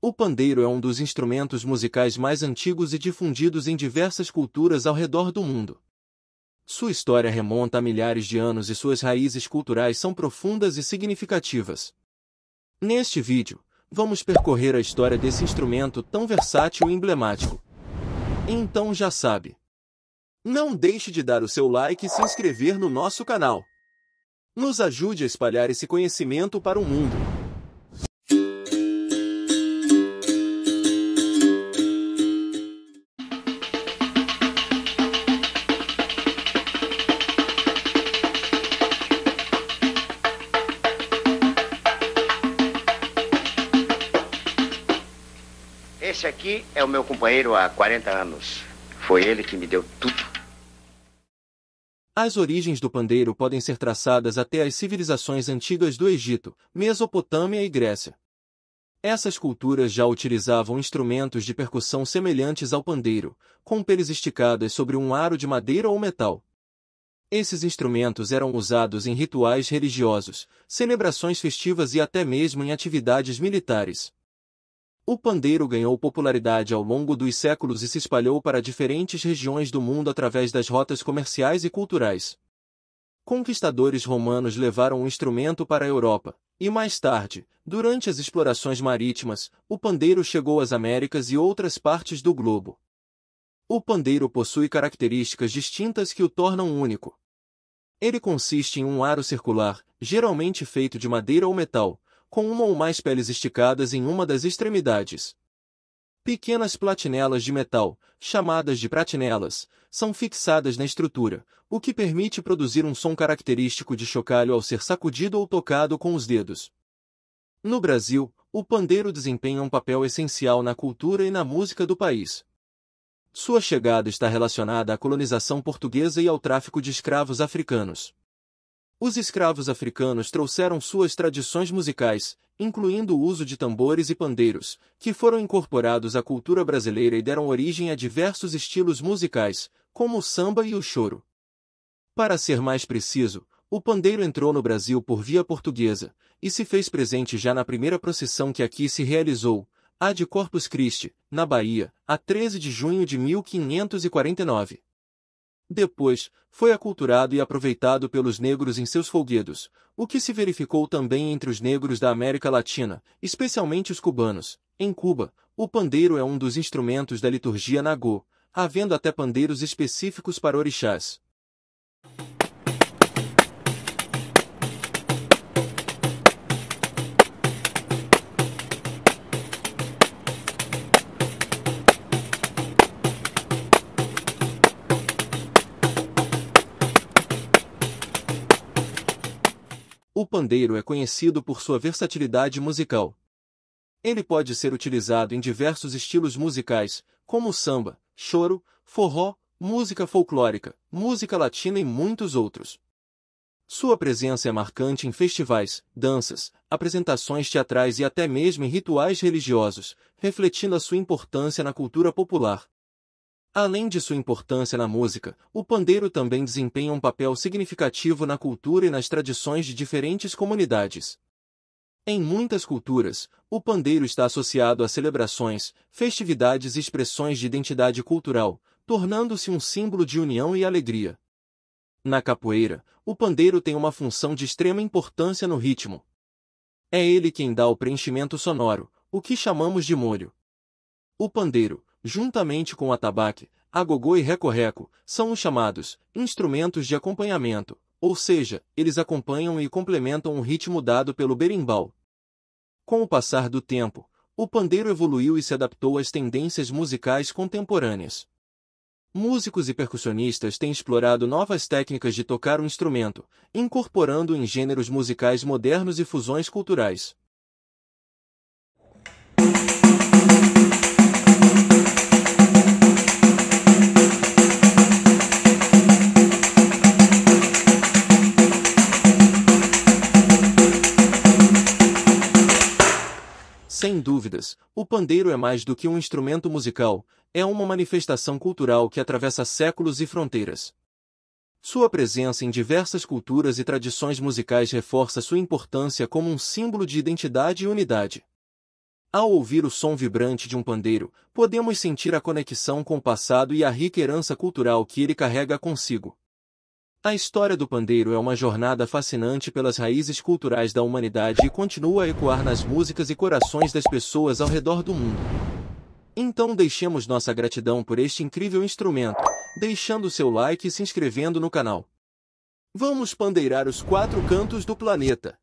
O pandeiro é um dos instrumentos musicais mais antigos e difundidos em diversas culturas ao redor do mundo. Sua história remonta a milhares de anos e suas raízes culturais são profundas e significativas. Neste vídeo, vamos percorrer a história desse instrumento tão versátil e emblemático. Então já sabe. Não deixe de dar o seu like e se inscrever no nosso canal. Nos ajude a espalhar esse conhecimento para o mundo. Esse aqui é o meu companheiro há 40 anos. Foi ele que me deu tudo. As origens do pandeiro podem ser traçadas até as civilizações antigas do Egito, Mesopotâmia e Grécia. Essas culturas já utilizavam instrumentos de percussão semelhantes ao pandeiro, com peles esticadas sobre um aro de madeira ou metal. Esses instrumentos eram usados em rituais religiosos, celebrações festivas e até mesmo em atividades militares. O pandeiro ganhou popularidade ao longo dos séculos e se espalhou para diferentes regiões do mundo através das rotas comerciais e culturais. Conquistadores romanos levaram o instrumento para a Europa, e mais tarde, durante as explorações marítimas, o pandeiro chegou às Américas e outras partes do globo. O pandeiro possui características distintas que o tornam único. Ele consiste em um aro circular, geralmente feito de madeira ou metal, com uma ou mais peles esticadas em uma das extremidades. Pequenas platinelas de metal, chamadas de pratinelas, são fixadas na estrutura, o que permite produzir um som característico de chocalho ao ser sacudido ou tocado com os dedos. No Brasil, o pandeiro desempenha um papel essencial na cultura e na música do país. Sua chegada está relacionada à colonização portuguesa e ao tráfico de escravos africanos. Os escravos africanos trouxeram suas tradições musicais, incluindo o uso de tambores e pandeiros, que foram incorporados à cultura brasileira e deram origem a diversos estilos musicais, como o samba e o choro. Para ser mais preciso, o pandeiro entrou no Brasil por via portuguesa e se fez presente já na primeira procissão que aqui se realizou, a de Corpus Christi, na Bahia, a 13 de junho de 1549. Depois, foi aculturado e aproveitado pelos negros em seus folguedos, o que se verificou também entre os negros da América Latina, especialmente os cubanos. Em Cuba, o pandeiro é um dos instrumentos da liturgia Nagô, havendo até pandeiros específicos para orixás. O pandeiro é conhecido por sua versatilidade musical. Ele pode ser utilizado em diversos estilos musicais, como samba, choro, forró, música folclórica, música latina e muitos outros. Sua presença é marcante em festivais, danças, apresentações teatrais e até mesmo em rituais religiosos, refletindo a sua importância na cultura popular. Além de sua importância na música, o pandeiro também desempenha um papel significativo na cultura e nas tradições de diferentes comunidades. Em muitas culturas, o pandeiro está associado a celebrações, festividades e expressões de identidade cultural, tornando-se um símbolo de união e alegria. Na capoeira, o pandeiro tem uma função de extrema importância no ritmo. É ele quem dá o preenchimento sonoro, o que chamamos de molho. O pandeiro, juntamente com o atabaque, agogô e recorreco, são os chamados instrumentos de acompanhamento, ou seja, eles acompanham e complementam o ritmo dado pelo berimbau. Com o passar do tempo, o pandeiro evoluiu e se adaptou às tendências musicais contemporâneas. Músicos e percussionistas têm explorado novas técnicas de tocar o um instrumento, incorporando em gêneros musicais modernos e fusões culturais. Sem dúvidas, o pandeiro é mais do que um instrumento musical, é uma manifestação cultural que atravessa séculos e fronteiras. Sua presença em diversas culturas e tradições musicais reforça sua importância como um símbolo de identidade e unidade. Ao ouvir o som vibrante de um pandeiro, podemos sentir a conexão com o passado e a rica herança cultural que ele carrega consigo. A história do pandeiro é uma jornada fascinante pelas raízes culturais da humanidade e continua a ecoar nas músicas e corações das pessoas ao redor do mundo. Então deixemos nossa gratidão por este incrível instrumento, deixando seu like e se inscrevendo no canal. Vamos pandeirar os quatro cantos do planeta.